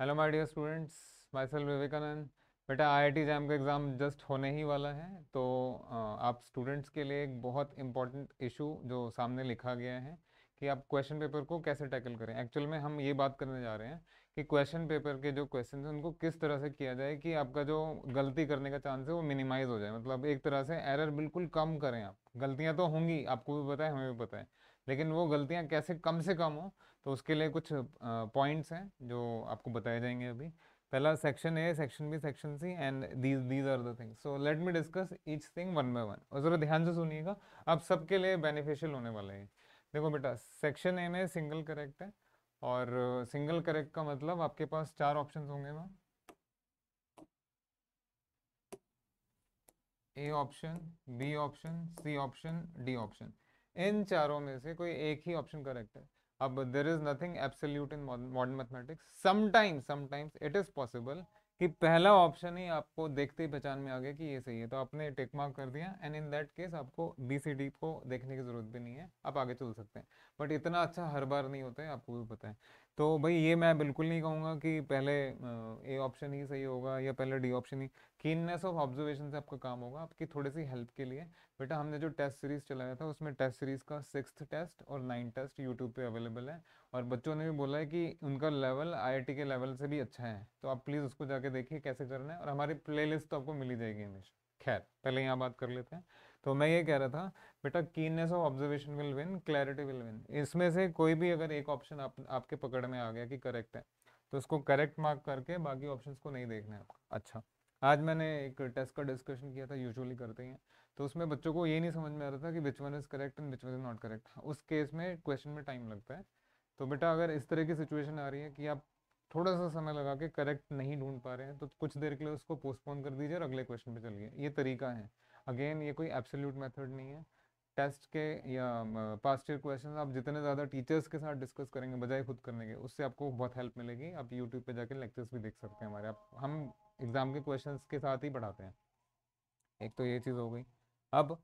Hello my dear students myself Vivekanand बेटा IIT JAM का exam just होने ही वाला है तो आप स्टूडेंट्स के लिए एक बहुत इंपॉर्टेंट इशू जो सामने लिखा गया है कि आप क्वेश्चन पेपर को कैसे टैकल करें एक्चुअल में हम ये बात करने जा रहे हैं कि क्वेश्चन पेपर के जो क्वेश्चन हैं उनको किस तरह से किया जाए कि आपका जो गलती करने का चांस है वो मिनिमाइज़ हो जाए मतलब एक तरह से एरर बिल्कुल कम करें आप गलतियाँ तो होंगी आपको भी पता है हमें भी पता है लेकिन वो गलतियाँ कैसे कम से कम हो तो उसके लिए कुछ पॉइंट्स हैं जो आपको बताए जाएंगे अभी पहला section A section B section C and these these are the things so let me discuss each thing one by one और ज़रा ध्यान से सुनिएगा आप सबके लिए बेनिफिशियल होने वाला है देखो बेटा सेक्शन ए में सिंगल करेक्ट है और सिंगल करेक्ट का मतलब आपके पास चार ऑप्शन होंगे वहाँ A option B option C option D option इन चारों में से कोई एक ही ऑप्शन करेक्ट है अब there is nothing absolute in modern mathematics sometimes sometimes it is possible कि पहला ऑप्शन ही आपको देखते ही पहचान में आ गया कि ये सही है तो आपने टिक मार्क कर दिया एंड इन दैट केस आपको बी सी डी को देखने की जरूरत भी नहीं है आप आगे चल सकते हैं बट इतना अच्छा हर बार नहीं होता है आपको भी पता है तो भाई ये मैं बिल्कुल नहीं कहूँगा कि पहले ए ऑप्शन ही सही होगा या पहले डी ऑप्शन ही कीननेस ऑफ ऑब्जर्वेशन से आपका काम होगा आपकी थोड़ी सी हेल्प के लिए बेटा हमने जो टेस्ट सीरीज चलाया था उसमें टेस्ट सीरीज का सिक्स टेस्ट और नाइन टेस्ट यूट्यूब पे अवेलेबल है और बच्चों ने भी बोला है कि उनका लेवल आई के लेवल से भी अच्छा है तो आप प्लीज़ उसको जाके देखिए कैसे करना है और हमारी प्ले तो आपको मिली जाएगी हमेशा खैर पहले यहाँ बात कर लेते हैं तो मैं ये कह रहा था बेटा keenness of observation will win clarity will win इसमें से कोई भी अगर एक ऑप्शन आप, आपके पकड़ में आ गया कि करेक्ट है तो उसको करेक्ट मार्क करके बाकी ऑप्शन को नहीं देखना है अच्छा आज मैंने एक टेस्ट का डिस्कशन किया था यूजुअली करते हैं तो उसमें बच्चों को ये नहीं समझ में आ रहा था कि which one is correct and which one is not correct उस केस में क्वेश्चन में टाइम लगता है तो बेटा अगर इस तरह की सिचुएशन आ रही है कि आप थोड़ा सा समय लगा के करेक्ट नहीं ढूंढ पा रहे हैं तो कुछ देर के लिए उसको पोस्टपोन कर दीजिए और अगले क्वेश्चन पे चलिए ये तरीका है अगेन ये कोई एब्सोल्यूट मेथड नहीं है टेस्ट के या पास्ट ईयर क्वेश्चन आप जितने ज़्यादा टीचर्स के साथ डिस्कस करेंगे बजाय खुद करने के उससे आपको बहुत हेल्प मिलेगी आप यूट्यूब पे जाके लेक्चर्स भी देख सकते हैं हमारे आप हम एग्ज़ाम के क्वेश्चंस के साथ ही पढ़ाते हैं एक तो ये चीज़ हो गई अब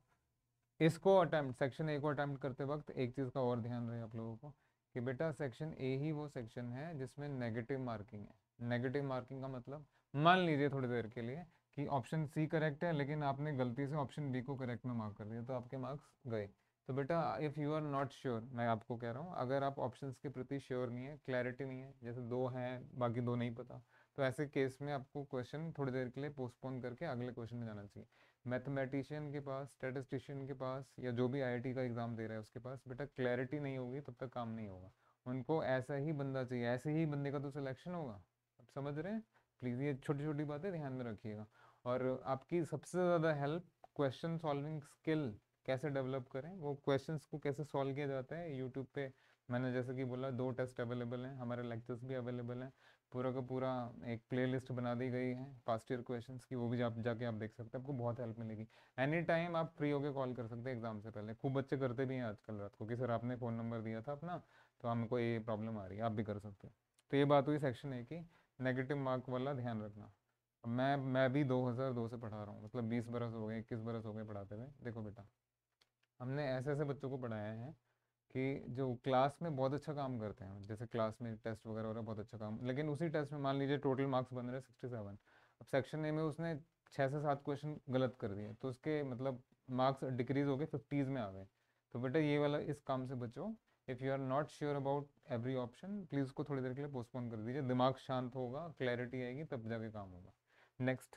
इसको अटैम्प्ट सेक्शन ए को अटैम्प्ट करते वक्त एक चीज़ का और ध्यान रहे आप लोगों को कि बेटा सेक्शन ए ही वो सेक्शन है जिसमें नेगेटिव मार्किंग है नेगेटिव मार्किंग का मतलब मान लीजिए थोड़ी देर के लिए कि ऑप्शन सी करेक्ट है लेकिन आपने गलती से ऑप्शन बी को करेक्ट में मार्क कर दिया तो आपके मार्क्स गए तो बेटा if you are not sure मैं आपको कह रहा हूँ अगर आप ऑप्शन के प्रति श्योर नहीं है क्लैरिटी नहीं है जैसे दो हैं बाकी दो नहीं पता तो ऐसे केस में आपको क्वेश्चन थोड़ी देर के लिए पोस्टपोन करके अगले क्वेश्चन में जाना चाहिए मैथमेटिशियन के पास स्टेटिस्टिशियन के पास या जो भी आई का एग्ज़ाम दे रहा है उसके पास बेटा क्लैरिटी नहीं होगी तब तक काम नहीं होगा उनको ऐसा ही बंदा चाहिए ऐसे ही बंदे का तो सिलेक्शन होगा आप समझ रहे हैं प्लीज़ ये छोटी छोटी बातें ध्यान में रखिएगा और आपकी सबसे ज़्यादा हेल्प क्वेश्चन सॉल्विंग स्किल कैसे डेवलप करें वो क्वेश्चन को कैसे सॉल्व किया जाता है यूट्यूब पे मैंने जैसे कि बोला दो टेस्ट अवेलेबल हैं हमारे लेक्चर्स भी अवेलेबल हैं पूरा का पूरा एक प्लेलिस्ट बना दी गई है पास्ट ईयर क्वेश्चन की वो भी आप जाके आप देख सकते हैं आपको बहुत हेल्प मिलेगी एनी टाइम आप फ्री होकर कॉल कर सकते हैं एग्जाम से पहले खूब बच्चे करते भी हैं आजकल रात को कि सर आपने फ़ोन नंबर दिया था अपना तो हमको ये प्रॉब्लम आ रही है आप भी कर सकते हो तो ये बात हुई सेक्शन है कि नेगेटिव मार्क वाला ध्यान रखना मैं मैं भी 2002 से पढ़ा रहा हूँ मतलब 20 बरस हो गए इक्कीस बरस हो गए पढ़ाते हुए देखो बेटा हमने ऐसे ऐसे बच्चों को पढ़ाया है कि जो क्लास में बहुत अच्छा काम करते हैं जैसे क्लास में टेस्ट वगैरह हो रहा है बहुत अच्छा काम लेकिन उसी टेस्ट में मान लीजिए टोटल मार्क्स बन रहे सिक्सटी सेवन अब सेक्शन ए में उसने छः से सात क्वेश्चन गलत कर दिए तो उसके मतलब मार्क्स डिक्रीज हो गए फिफ्टीज़ में आ गए तो बेटा ये वाला इस काम से बचो if you are not sure about every option please उसको थोड़ी देर के लिए पोस्टपोन कर दीजिए दिमाग शांत होगा क्लैरिटी आएगी तब जाके काम होगा नेक्स्ट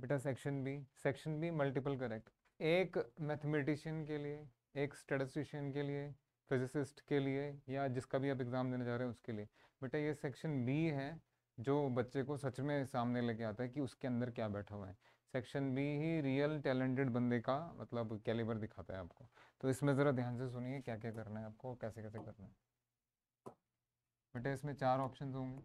बेटा section B section B multiple correct एक मैथमेटिशियन के लिए एक स्टेटिस्टिशियन के लिए फिजिसिस्ट के लिए या जिसका भी आप एग्ज़ाम देने जा रहे हैं उसके लिए बेटा ये सेक्शन बी है जो बच्चे को सच में सामने लेके आता है कि उसके अंदर क्या बैठा हुआ है सेक्शन बी ही रियल टैलेंटेड बंदे का मतलब कैलिबर दिखाता है आपको तो इसमें ज़रा ध्यान से सुनिए क्या क्या करना है आपको कैसे कैसे करना है बेटा इसमें चार ऑप्शन होंगे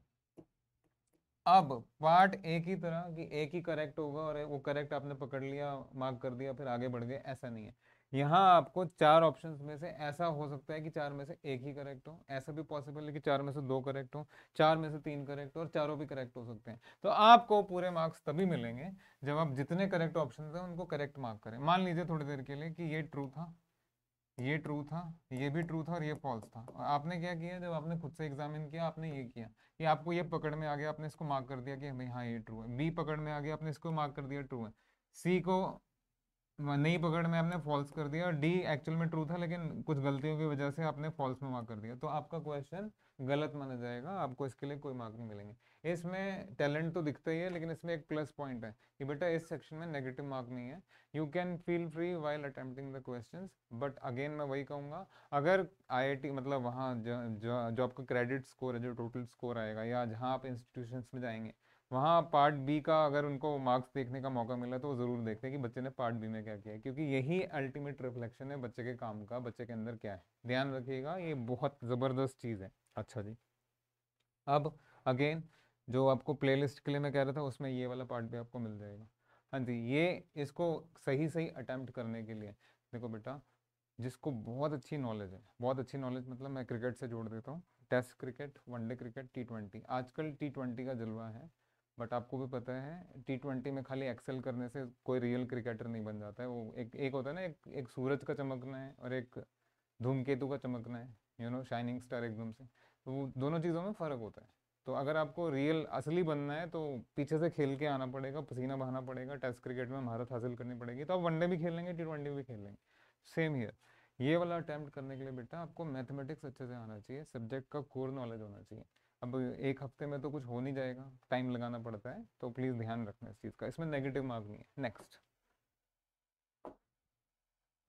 अब पार्ट ए की तरह कि ए की करेक्ट होगा और वो करेक्ट आपने पकड़ लिया मार्क कर दिया फिर आगे बढ़ गए ऐसा नहीं है यहाँ आपको चार ऑप्शंस में से ऐसा हो सकता है कि चार में से एक ही करेक्ट हो ऐसा भी पॉसिबल है कि चार में से दो करेक्ट हो चार में से तीन करेक्ट हो और चारों भी करेक्ट हो सकते हैं तो आपको पूरे मार्क्स तभी मिलेंगे जब आप जितने करेक्ट ऑप्शन हैं उनको करेक्ट मार्क करें मान लीजिए थोड़ी देर के लिए कि ये ट्रू था ये ट्रू था ये भी ट्रू था और ये फॉल्स था और आपने क्या किया जब आपने खुद से एग्जामिन किया आपने ये किया कि आपको ये पकड़ में आ गया आपने इसको मार्क कर दिया कि भाई हाँ ये ट्रू है बी पकड़ में आ गया आपने इसको मार्क कर दिया ट्रू है सी को नहीं पकड़ में आपने फॉल्स कर दिया और डी एक्चुअल में ट्रू था लेकिन कुछ गलतियों की वजह से आपने फॉल्स में मार्क कर दिया तो आपका क्वेश्चन गलत माना जाएगा आपको इसके लिए कोई मार्क नहीं मिलेंगे इसमें टैलेंट तो दिखता ही है लेकिन इसमें एक प्लस पॉइंट है कि बेटा इस सेक्शन में नेगेटिव मार्क नहीं है you can feel free while attempting the question but again मैं वही कहूँगा अगर आई मतलब वहाँ जो आपका क्रेडिट स्कोर है जो टोटल स्कोर आएगा या जहाँ आप इंस्टीट्यूशन में जाएंगे वहाँ पार्ट बी का अगर उनको मार्क्स देखने का मौका मिला तो वो ज़रूर देखते हैं कि बच्चे ने पार्ट बी में क्या किया है क्योंकि यही अल्टीमेट रिफ्लेक्शन है बच्चे के काम का बच्चे के अंदर क्या है ध्यान रखिएगा ये बहुत ज़बरदस्त चीज़ है अच्छा जी अब अगेन जो आपको प्लेलिस्ट के लिए मैं कह रहा था उसमें ये वाला पार्ट भी आपको मिल जाएगा हाँ जी ये इसको सही सही अटैम्प्ट करने के लिए देखो बेटा जिसको बहुत अच्छी नॉलेज है बहुत अच्छी नॉलेज मतलब मैं क्रिकेट से जोड़ देता हूँ test cricket one day cricket T twenty आजकल टी ट्वेंटी का जलवा है बट आपको भी पता है टी ट्वेंटी में खाली एक्सेल करने से कोई रियल क्रिकेटर नहीं बन जाता है वो एक एक होता है ना एक एक सूरज का चमकना है और एक धूमकेतु का चमकना है यू नो शाइनिंग स्टार एकदम से तो वो दोनों चीज़ों में फ़र्क होता है तो अगर आपको रियल असली बनना है तो पीछे से खेल के आना पड़ेगा पसीना बहाना पड़ेगा टेस्ट क्रिकेट में महारत हासिल करनी पड़ेगी तो आप वनडे भी खेल लेंगे टी ट्वेंटी भी खेल लेंगे सेम हीयर ये वाला अटैम्प्ट करने के लिए बेटा आपको मैथमेटिक्स अच्छे से आना चाहिए सब्जेक्ट का कोर नॉलेज होना चाहिए अब एक हफ्ते में तो कुछ हो नहीं जाएगा टाइम लगाना पड़ता है तो प्लीज़ ध्यान रखना इस चीज़ का इसमें नेगेटिव मार्क नहीं है नेक्स्ट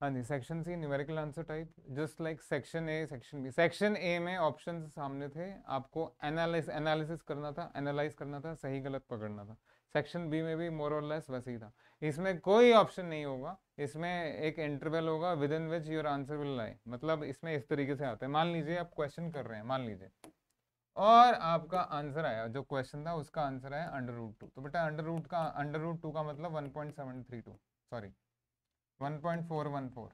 हाँ जी section C numerical answer type just like section A section B section A में ऑप्शन सामने थे आपको एनालिस एनालिसिस करना था एनालाइज करना था सही गलत पकड़ना था सेक्शन बी में भी मोर और लेस वैसे ही था इसमें कोई ऑप्शन नहीं होगा इसमें एक इंटरवल होगा within which your answer will lie मतलब इसमें इस तरीके से आता है मान लीजिए आप क्वेश्चन कर रहे हैं मान लीजिए और आपका आंसर आया जो क्वेश्चन था उसका आंसर आया अंडर रूट टू तो बेटा अंडर रूट का अंडर रूट टू का मतलब one point seven three two sorry one point four one four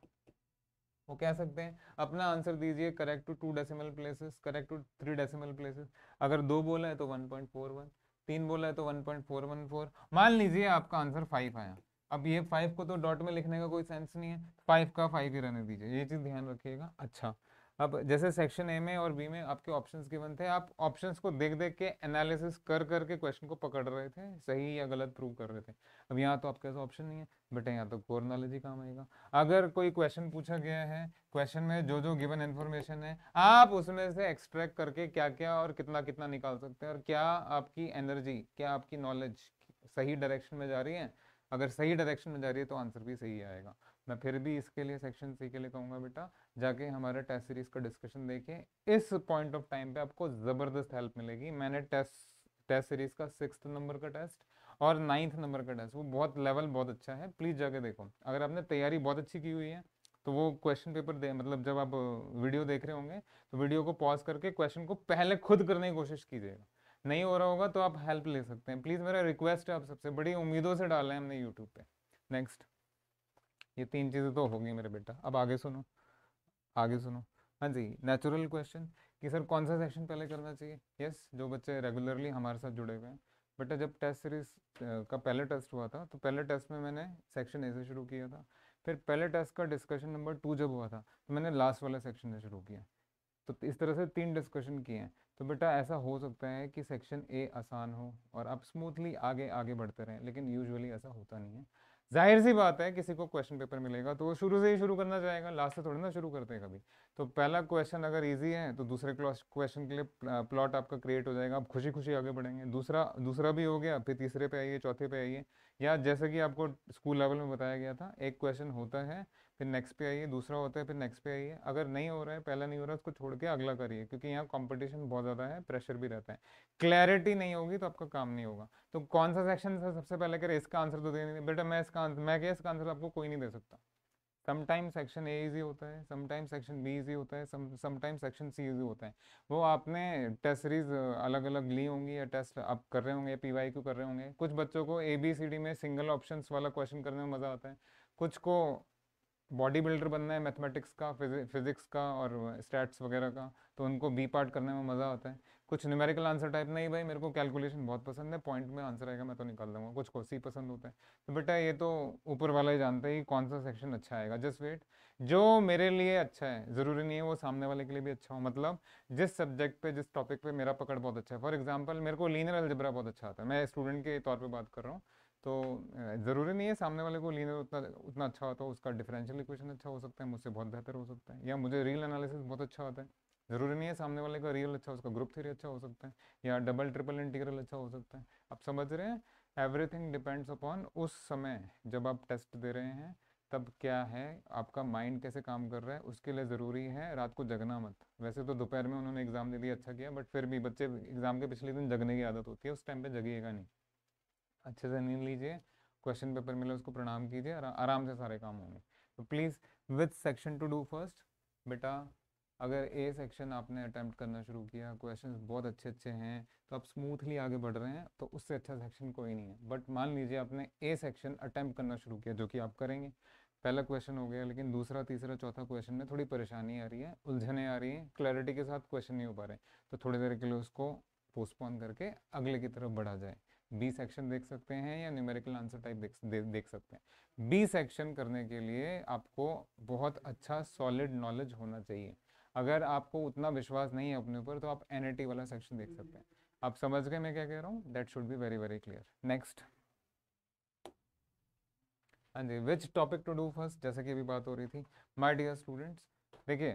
वो कह सकते हैं अपना आंसर दीजिए correct to two decimal places correct to three decimal places अगर दो बोला है तो वन पॉइंट फोर वन तीन बोला है तो one point four one four मान लीजिए आपका आंसर फाइव आया अब ये फाइव को तो डॉट में लिखने का कोई सेंस नहीं है फाइव का फाइव ही रहने दीजिए ये चीज़ ध्यान रखिएगा अच्छा अब जैसे सेक्शन ए में और बी में आपके ऑप्शंस गिवन थे आप ऑप्शंस को देख देख के एनालिसिस कर करके क्वेश्चन को पकड़ रहे थे सही या गलत प्रूव कर रहे थे अब यहाँ तो आपके पास ऑप्शन नहीं है बेटा यहाँ तो कोर नॉलेज ही काम आएगा अगर कोई क्वेश्चन पूछा गया है क्वेश्चन में जो जो गिवन इन्फॉर्मेशन है आप उसमें से एक्सट्रैक्ट करके क्या क्या और कितना कितना निकाल सकते हैं और क्या आपकी एनर्जी क्या आपकी नॉलेज सही डायरेक्शन में जा रही है अगर सही डायरेक्शन में जा रही है तो आंसर भी सही आएगा मैं फिर भी इसके लिए सेक्शन सी के लिए कहूँगा बेटा जाके हमारे टेस्ट सीरीज का डिस्कशन देखें इस पॉइंट ऑफ टाइम पे आपको ज़बरदस्त हेल्प मिलेगी मैंने टेस्ट टेस्ट सीरीज का सिक्स नंबर का टेस्ट और नाइन्थ नंबर का टेस्ट वो बहुत लेवल बहुत अच्छा है प्लीज़ जाके देखो अगर आपने तैयारी बहुत अच्छी की हुई है तो वो क्वेश्चन पेपर दे मतलब जब आप वीडियो देख रहे होंगे तो वीडियो को पॉज करके क्वेश्चन को पहले खुद करने की कोशिश कीजिएगा नहीं हो रहा होगा तो आप हेल्प ले सकते हैं प्लीज़ मेरा रिक्वेस्ट है आप सबसे बड़ी उम्मीदों से डाला है हमने यूट्यूब पे नेक्स्ट ये तीन चीज़ें तो होंगी मेरे बेटा अब आगे सुनो आगे सुनो हाँ जी नेचुरल क्वेश्चन कि सर कौन सा सेशन पहले करना चाहिए यस yes, जो बच्चे रेगुलरली हमारे साथ जुड़े हुए हैं बेटा जब टेस्ट सीरीज का पहला टेस्ट हुआ था तो पहले टेस्ट में मैंने सेक्शन ए से शुरू किया था फिर पहले टेस्ट का डिस्कशन नंबर टू जब हुआ था तो मैंने लास्ट वाला सेक्शन से शुरू किया तो इस तरह से तीन डिस्कशन किए हैं तो बेटा ऐसा हो सकता है कि सेक्शन ए आसान हो और आप स्मूथली आगे आगे बढ़ते रहें लेकिन यूजुअली ऐसा होता नहीं है जाहिर सी बात है किसी को क्वेश्चन पेपर मिलेगा तो वो शुरू से ही शुरू करना चाहेगा लास्ट से थोड़ी ना शुरू करते हैं कभी तो पहला क्वेश्चन अगर इजी है तो दूसरे क्वेश्चन के लिए प्लॉट आपका क्रिएट हो जाएगा आप खुशी खुशी आगे बढ़ेंगे दूसरा दूसरा भी हो गया फिर तीसरे पे आइए चौथे पे आइए या जैसे कि आपको स्कूल लेवल में बताया गया था एक क्वेश्चन होता है फिर नेक्स्ट पे आइए दूसरा होता है फिर नेक्स्ट पे आइए अगर नहीं हो रहा है पहला नहीं हो रहा है उसको छोड़ के अगला करिए क्योंकि यहाँ कंपटीशन बहुत ज़्यादा है प्रेशर भी रहता है क्लैरिटी नहीं होगी तो आपका काम नहीं होगा तो कौन सा सेक्शन सर सबसे पहले कह रहे इसका आंसर तो दे नहीं बेटा मैं इसका आंसर मैं क्या इसका आंसर आपको कोई नहीं दे सकता समटाइम सेक्शन ए इजी होता है समटाइम सेक्शन बी इजी होता है समटाइम सेक्शन सी इजी होता है वो आपने टेस्ट सीरीज अलग अलग ली होंगी या टेस्ट आप कर रहे होंगे या पी वाई क्यू कर रहे होंगे कुछ बच्चों को ए बी सी डी में सिंगल ऑप्शन वाला क्वेश्चन करने में मज़ा आता है कुछ को बॉडी बिल्डर बनना है मैथमेटिक्स का फिजिक्स का और स्टैट्स वगैरह का तो उनको बी पार्ट करने में मज़ा आता है कुछ न्यूमेरिकल आंसर टाइप नहीं भाई मेरे को कैलकुलेशन बहुत पसंद है पॉइंट में आंसर आएगा मैं तो निकाल दूंगा कुछ को सी पसंद होता है तो बेटा ये तो ऊपर वाला ही जानता है कि कौन सा सेक्शन अच्छा आएगा जस्ट वेट जो मेरे लिए अच्छा है ज़रूरी नहीं है वो सामने वाले के लिए भी अच्छा हो मतलब जिस सब्जेक्ट पे जिस टॉपिक पे मेरा पकड़ बहुत अच्छा है फॉर एग्जाम्पल मेरे को लीनर अलजबरा बहुत अच्छा आता है मैं स्टूडेंट के तौर पर बात कर रहा हूँ तो ज़रूरी नहीं है सामने वाले को लीनियर उतना उतना अच्छा होता है उसका डिफरेंशियल इक्वेशन अच्छा हो सकता है मुझसे बहुत बेहतर हो सकता है या मुझे रील एनालिसिस बहुत अच्छा होता है ज़रूरी नहीं है सामने वाले का रियल अच्छा उसका ग्रुप थ्योरी अच्छा हो सकता है या डबल ट्रिपल इंटीग्रल अच्छा हो सकता है आप समझ रहे हैं एवरीथिंग डिपेंड्स अपॉन उस समय जब आप टेस्ट दे रहे हैं तब क्या है आपका माइंड कैसे काम कर रहा है उसके लिए ज़रूरी है रात को जगना मत वैसे तो दोपहर में उन्होंने एग्ज़ाम दे दिया अच्छा किया बट फिर भी बच्चे एग्ज़ाम के पिछले दिन जगने की आदत होती है उस टाइम पे जगिएगा नहीं अच्छे से नींद लीजिए क्वेश्चन पेपर मिले उसको प्रणाम कीजिए और आराम से सारे काम होंगे तो please with section to do first बेटा अगर ए सेक्शन आपने अटैम्प्ट करना शुरू किया क्वेश्चंस बहुत अच्छे अच्छे हैं तो आप स्मूथली आगे बढ़ रहे हैं तो उससे अच्छा सेक्शन कोई नहीं है बट मान लीजिए आपने ए सेक्शन अटैम्प्ट करना शुरू किया जो कि आप करेंगे पहला क्वेश्चन हो गया लेकिन दूसरा तीसरा चौथा क्वेश्चन में थोड़ी परेशानी आ रही है उलझने आ रही हैं क्लैरिटी के साथ क्वेश्चन नहीं हो पा रहे तो थोड़ी देर के लिए उसको पोस्टपोन करके अगले की तरफ बढ़ा जाए बी सेक्शन देख सकते हैं या न्यूमेरिकल आंसर टाइप देख सकते हैं बी सेक्शन करने के लिए आपको बहुत अच्छा सॉलिड नॉलेज होना चाहिए अगर आपको उतना विश्वास नहीं है अपने ऊपर तो आप एन वाला सेक्शन देख सकते हैं हम्म। आप समझ गए मैं क्या कह रहा हूँ that should be very very clear next हाँ जी which topic to do first जैसे कि अभी बात हो रही थी माई डियर स्टूडेंट्स देखिए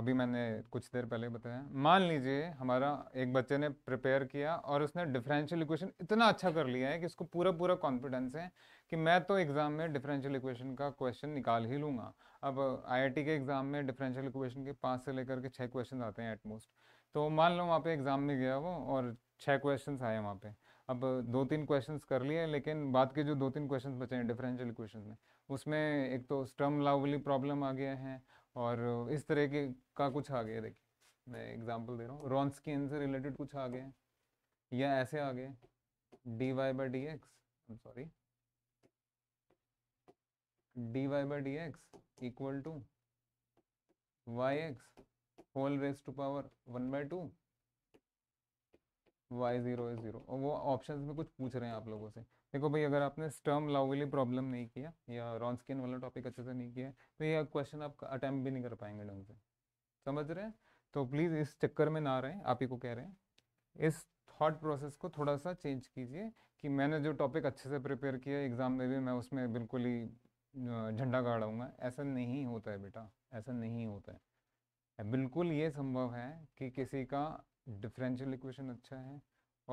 अभी मैंने कुछ देर पहले बताया मान लीजिए हमारा एक बच्चे ने प्रिपेयर किया और उसने डिफरेंशियल इक्वेशन इतना अच्छा कर लिया है कि उसको पूरा पूरा कॉन्फिडेंस है कि मैं तो एग्ज़ाम में डिफरेंशियल इक्वेशन का क्वेश्चन निकाल ही लूंगा अब आईआईटी के एग्ज़ाम में डिफरेंशियल इक्वेशन के पाँच से लेकर के छः क्वेश्चन आते हैं एटमोस्ट तो मान लो वहाँ पे एग्ज़ाम में गया वो और छः क्वेश्चन आए वहाँ पर अब दो तीन क्वेश्चंस कर लिए लेकिन बाद के जो दो तीन क्वेश्चंस बचे हैं डिफरेंशियल इक्वेशन में उसमें एक तो स्टर्म लावली प्रॉब्लम आ गया है और इस तरह के का कुछ आ गया देखिए मैं एग्जाम्पल दे रहा हूँ रॉन्सकिन से रिलेटेड कुछ आ गया या ऐसे आ गए D Y by D X sorry D Y by D X equal to Y X whole raise to power one by two Y zero is zero और वो ऑप्शन में कुछ पूछ रहे हैं आप लोगों से देखो भाई अगर आपने स्टर्म लाउली प्रॉब्लम नहीं किया या रॉन स्किन वाला टॉपिक अच्छे से नहीं किया तो ये क्वेश्चन आप अटैम्प भी नहीं कर पाएंगे ढंग से समझ रहे हैं तो प्लीज़ इस चक्कर में ना रहें आप ही को कह रहे हैं इस थॉट प्रोसेस को थोड़ा सा चेंज कीजिए कि मैंने जो टॉपिक अच्छे से प्रिपेयर किया एग्ज़ाम में भी मैं उसमें बिल्कुल ही झंडा गाड़ाऊँगा ऐसा नहीं होता है बेटा ऐसा नहीं होता है बिल्कुल ये संभव है कि किसी का डिफरेंशियल इक्वेशन अच्छा है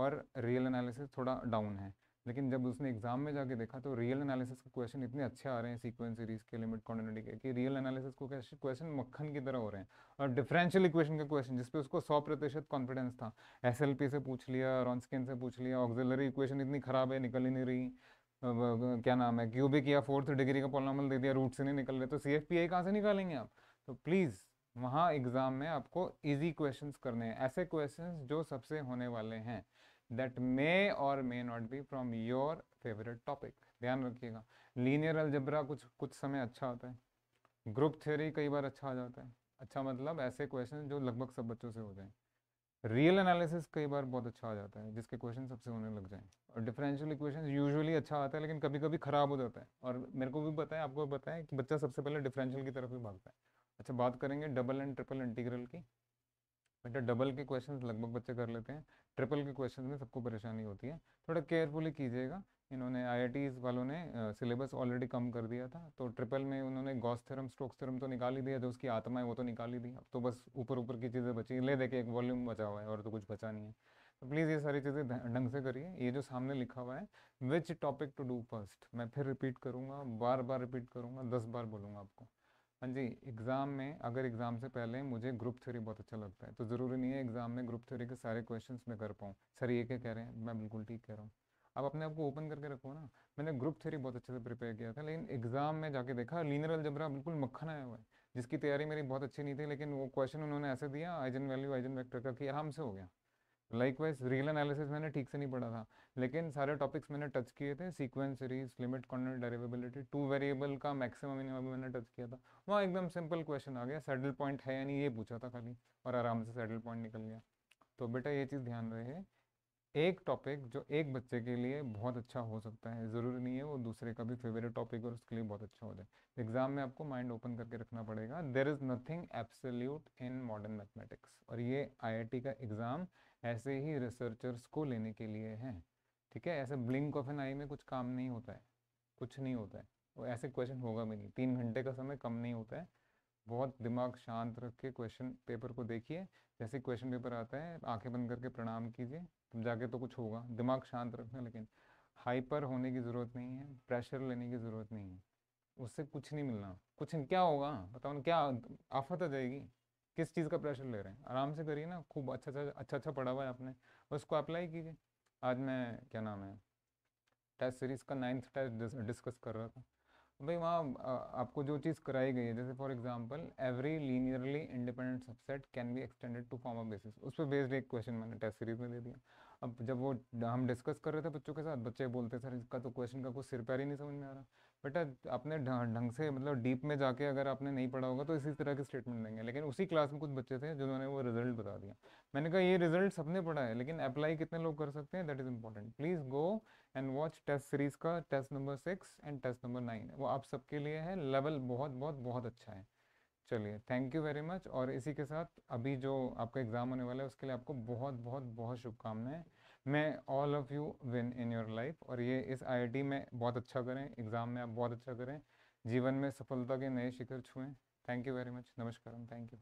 और रियल एनालिसिस थोड़ा डाउन है लेकिन जब उसने एग्जाम में जाके देखा तो रियल एनालिसिस के क्वेश्चन इतने अच्छे आ रहे हैं सीक्वेंस सीरीज के लिमिट क्वांटिटी के कि रियल एनालिसिस को क्वेश्चन मक्खन की तरह हो रहे हैं और डिफरेंशियल इक्वेशन के क्वेश्चन जिसपे उसको सौ प्रतिशत कॉन्फिडेंस था एस से पूछ लिया रॉन्सकिन से पूछ लिया ऑक्जिलरी इक्वेशन इतनी खराब है निकल ही नहीं रही क्या नाम है क्यूबिक या फोर्थ डिग्री का पॉलिनॉमल दे दिया रूट से नहीं निकल रहे तो सी एफ पी आई कहाँ से निकालेंगे आप तो प्लीज़ वहाँ एग्ज़ाम में आपको इजी क्वेश्चंस करने हैं ऐसे क्वेश्चंस जो सबसे होने वाले हैं दैट मे और may not be from your favourite topic ध्यान रखिएगा लीनियर अलजबरा कुछ कुछ समय अच्छा होता है ग्रुप थ्योरी कई बार अच्छा आ जाता है अच्छा मतलब ऐसे क्वेश्चन जो लगभग सब बच्चों से हो जाए रियल एनालिसिस कई बार बहुत अच्छा आ जाता है जिसके क्वेश्चन सबसे होने लग जाए और डिफरेंशियल इक्वेशन यूजुअली अच्छा आता है लेकिन कभी कभी ख़राब हो जाता है और मेरे को भी पता है आपको भी पता है कि बच्चा सबसे पहले डिफरेंशियल की तरफ ही भागता है अच्छा बात करेंगे डबल एंड ट्रिपल इंटीग्रल की बेटा डबल के क्वेश्चन लगभग बच्चे कर लेते हैं ट्रिपल के क्वेश्चन में सबको परेशानी होती है थोड़ा केयरफुली कीजिएगा इन्होंने आई वालों ने सिलेबस ऑलरेडी कम कर दिया था तो ट्रिपल में उन्होंने गॉस थ्योरम स्टोक्स थ्योरम तो निकाल ही दिया जो उसकी आत्मा है वो तो निकाल ही दी अब तो बस ऊपर ऊपर की चीज़ें बची ले देखे एक वॉल्यूम बचा हुआ है और तो कुछ बचा नहीं है तो प्लीज़ ये सारी चीज़ें ढंग से करिए ये जो सामने लिखा हुआ है which topic to do first मैं फिर रिपीट करूँगा बार बार रिपीट करूँगा दस बार बोलूँगा आपको हाँ जी एग्ज़ाम में अगर एग्ज़ाम से पहले मुझे ग्रुप थ्योरी बहुत अच्छा लगता है तो ज़रूरी नहीं है एग्ज़ाम में ग्रुप थ्योरी के सारे क्वेश्चन मैं कर पाऊँ सर ये क्या कह रहे हैं मैं बिल्कुल ठीक कह रहा हूँ आप अपने आप को ओपन करके रखो ना मैंने ग्रुप थ्योरी बहुत अच्छे से प्रिपेयर किया था लेकिन एग्ज़ाम में जाके देखा लीनर अलजबरा बिल्कुल मक्खन आया हुआ है जिसकी तैयारी मेरी बहुत अच्छी नहीं थी लेकिन वो क्वेश्चन उन्होंने ऐसे दिया आइजन वैल्यू आइजन वैक्टर का कि आराम से हो गया लाइकवाइज रियल एनालिसिस मैंने ठीक से नहीं पढ़ा था लेकिन सारे टॉपिक्स मैंने टच किए थे sequence series limit corner derivability two variable का मैक्सिमम मिनिमम मैंने टच किया था वहाँ एकदम सिंपल क्वेश्चन आ गया सेटल पॉइंट है यानी ये पूछा था खाली और आराम से सैडल पॉइंट निकल गया तो बेटा ये चीज़ ध्यान रहे एक टॉपिक जो एक बच्चे के लिए बहुत अच्छा हो सकता है ज़रूरी नहीं है वो दूसरे का भी फेवरेट टॉपिक और उसके लिए बहुत अच्छा हो जाए एग्जाम में आपको माइंड ओपन करके रखना पड़ेगा there is nothing absolute in modern mathematics और ये आईआईटी का एग्ज़ाम ऐसे ही रिसर्चर्स को लेने के लिए है ठीक है ऐसे ब्लिंक ऑफ एन आई में कुछ काम नहीं होता है कुछ नहीं होता है वो ऐसे क्वेश्चन होगा भी नहीं तीन घंटे का समय कम नहीं होता है बहुत दिमाग शांत रख के क्वेश्चन पेपर को देखिए जैसे क्वेश्चन पेपर आता है आंखें बंद करके प्रणाम कीजिए तब जाके तो कुछ होगा दिमाग शांत रखना लेकिन हाइपर होने की ज़रूरत नहीं है प्रेशर लेने की ज़रूरत नहीं है उससे कुछ नहीं मिलना कुछ क्या होगा बताओ ना क्या आफत आ जाएगी किस चीज़ का प्रेशर ले रहे हैं आराम से करिए ना खूब अच्छा अच्छा अच्छा अच्छा पढ़ा हुआ है आपने उसको अप्लाई कीजिए आज मैं क्या नाम है टेस्ट सीरीज़ का नाइन्थ टेस्ट डिस्कस कर रहा था तो भाई वहाँ आपको जो चीज़ कराई गई है जैसे for example every linearly independent subset can be extended to form a basis उस पर बेस्ड एक क्वेश्चन मैंने टेस्ट सीरीज में दे दिया अब जब वो हम डिस्कस कर रहे थे बच्चों के साथ बच्चे बोलते सर इसका तो क्वेश्चन का कुछ सिर पैर ही नहीं समझ में आ रहा बेटा आपने ढंग से मतलब डीप में जाके अगर आपने नहीं पढ़ा होगा तो इसी तरह के स्टेटमेंट देंगे लेकिन उसी क्लास में कुछ बच्चे थे जिन्होंने वो रिजल्ट बता दिया मैंने कहा ये रिजल्ट सबने पढ़ा है लेकिन अप्लाई कितने लोग कर सकते हैं that is important please go and watch test series का test number six and test number nine वो आप सबके लिए है लेवल बहुत बहुत बहुत अच्छा है चलिए थैंक यू वेरी मच और इसी के साथ अभी जो आपका एग्ज़ाम होने वाला है उसके लिए आपको बहुत बहुत बहुत शुभकामनाएं may all of you win in your life और ये इस आई में बहुत अच्छा करें एग्ज़ाम में आप बहुत अच्छा करें जीवन में सफलता के नए शिखर छुएँ थैंक यू वेरी मच नमस्कार थैंक यू